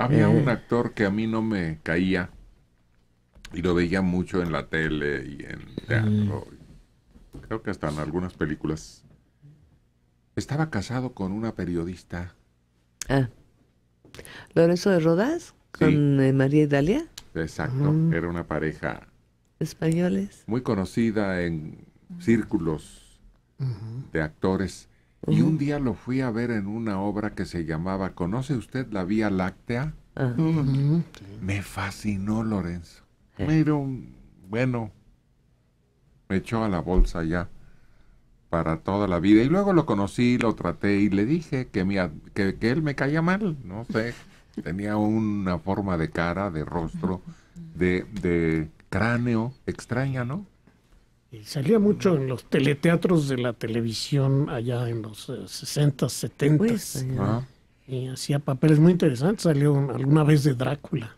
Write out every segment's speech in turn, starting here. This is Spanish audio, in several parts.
Había un eh. actor que a mí no me caía y lo veía mucho en la tele y en teatro. Mm. Creo que hasta en algunas películas. Estaba casado con una periodista. Ah. Lorenzo de Rodas con eh, María Italia. Exacto, era una pareja. Españoles. Muy conocida en círculos de actores. Y un día lo fui a ver en una obra que se llamaba ¿Conoce usted la Vía Láctea? Me fascinó Lorenzo. Pero, eh. bueno, me echó a la bolsa ya para toda la vida. Y luego lo conocí, lo traté y le dije que, que, que él me caía mal, no sé. Tenía una forma de cara, de rostro, de, de cráneo extraña, ¿no? salía mucho en los teleteatros de la televisión allá en los 60, eh, 70. Pues, ah. Y hacía papeles muy interesantes. Salió alguna vez de Drácula.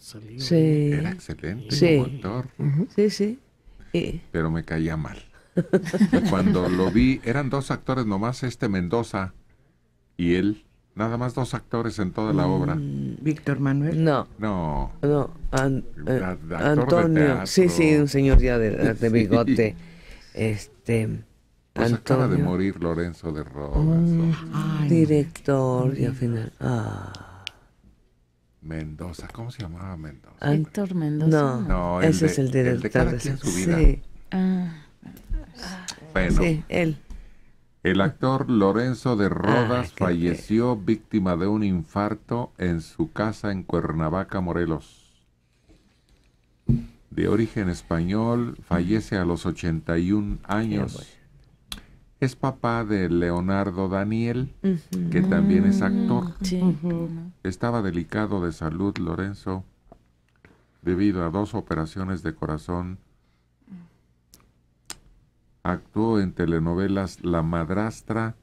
Era excelente actor. Sí, sí. Pero me caía mal. Cuando lo vi, eran dos actores nomás, este Mendoza y él. Nada más dos actores en toda la obra. Mm. Víctor Manuel. No. No. Eh, Antonio. sí, sí, un señor ya de, bigote. Este, pues acaba de morir Lorenzo de Rodas. Ah, director y al final. Ah. Mendoza, ¿cómo se llamaba Mendoza? Actor Mendoza. No, ese es el director. de cada quien su vida. Sí. Ah. Bueno, sí, él. El actor Lorenzo de Rodas falleció víctima de un infarto en su casa en Cuernavaca, Morelos de origen español, fallece a los 81 años. es papá de Leonardo Daniel, que también es actor. Mm, Estaba delicado de salud Lorenzo debido a dos operaciones de corazón. Actuó en telenovelas La Madrastra,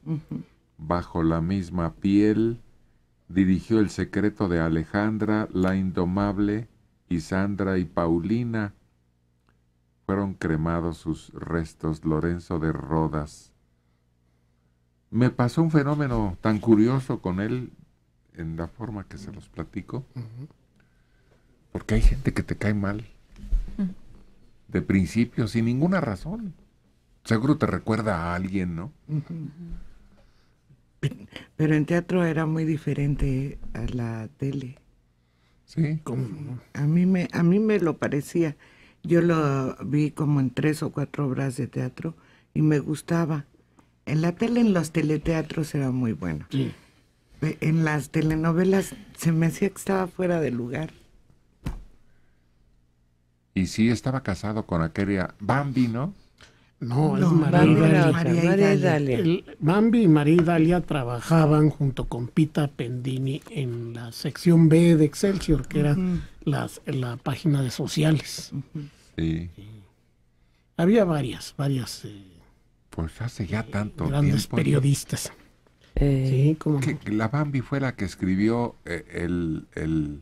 Bajo la misma piel, dirigió El secreto de Alejandra, La Indomable, y Sandra y Paulina fueron cremados sus restos Lorenzo de Rodas. Me pasó un fenómeno tan curioso con él en la forma que se los platico, porque hay gente que te cae mal de principio sin ninguna razón. Seguro te recuerda a alguien, ¿no? Pero en teatro era muy diferente a la tele. Sí. Como, a, mí me, a mí me lo parecía. Yo lo vi como en tres o cuatro obras de teatro y me gustaba. En la tele, en los teleteatros era muy bueno. En las telenovelas se me hacía que estaba fuera de lugar. Y sí, estaba casado con aquella Bambi, ¿no? No, es María, Bambi, y María Dalia trabajaban junto con Pita Pendini en la sección B de Excelsior, que era las, la página de sociales. sí. Había varias, varias. Eh, pues hace ya tanto. Grandes periodistas. Eh. sí, como que, La Bambi fue la que escribió eh, el, el...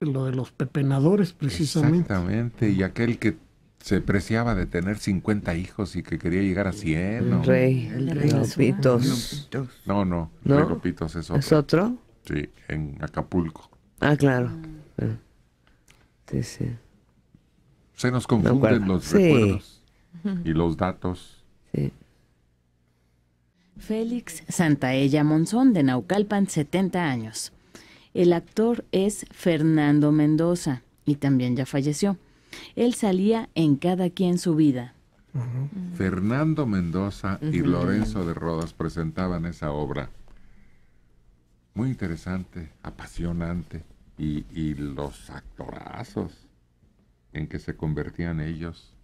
Lo de los pepenadores, precisamente. Exactamente, y aquel que se preciaba de tener 50 hijos y que quería llegar a 100. El rey, el rey Recopitos. No, no, ¿No? pitos es otro. ¿Es otro? Sí, en Acapulco. Ah, claro. Ah. Ah. Sí, sí. Se nos confunden los recuerdos y los datos. Sí. Félix Santaella Monzón de Naucalpan, 70 años. El actor es Fernando Mendoza y también ya falleció. Él salía en cada quien su vida. Fernando Mendoza y Lorenzo de Rodas presentaban esa obra. Muy interesante, apasionante. y los actorazos en que se convertían ellos.